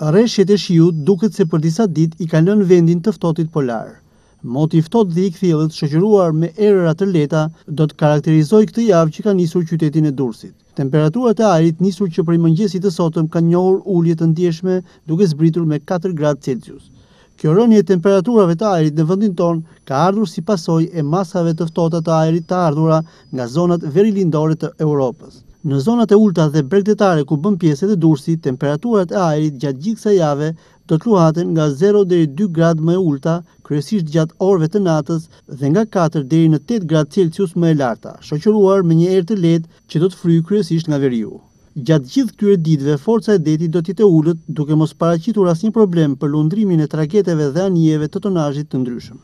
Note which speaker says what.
Speaker 1: Reshjet e shiut
Speaker 2: duket se për disa dit i kalën vendin tëftotit polar. Motiv tot dhe i këthilët shëgjëruar me erëra të leta do të karakterizoj këtë javë që ka njësur qytetin e dursit. Temperaturat e arit njësur që për i mëngjesit të sotëm ka njohur ulljet të ndjeshme duke zbritur me 4 gradë Celsius. Kjo rënje temperaturave të arit në vëndin ton ka ardhur si pasoj e masave tëftotat të arit të ardhura nga zonat veri lindore të Europës. Në zonat e ulta dhe bregdetare ku bën pjesë e Durrësit, temperaturat e ajrit gjatë gjithë kësaj jave do të luhaten nga 0 deri 2 gradë më e ulta, kryesisht gjatë orëve të natës dhe nga 4 deri në 8 gradë Celsius më e larta, shoqëruar me një erë të lehtë që do të fryjë kryesisht nga veriu. Gjatë gjithë këtyre ditëve forca e detit do të jetë ulët, duke mos paraqitur asnjë problem për lundrimin e traketeve dhe anijeve të tonazhit të ndryshëm.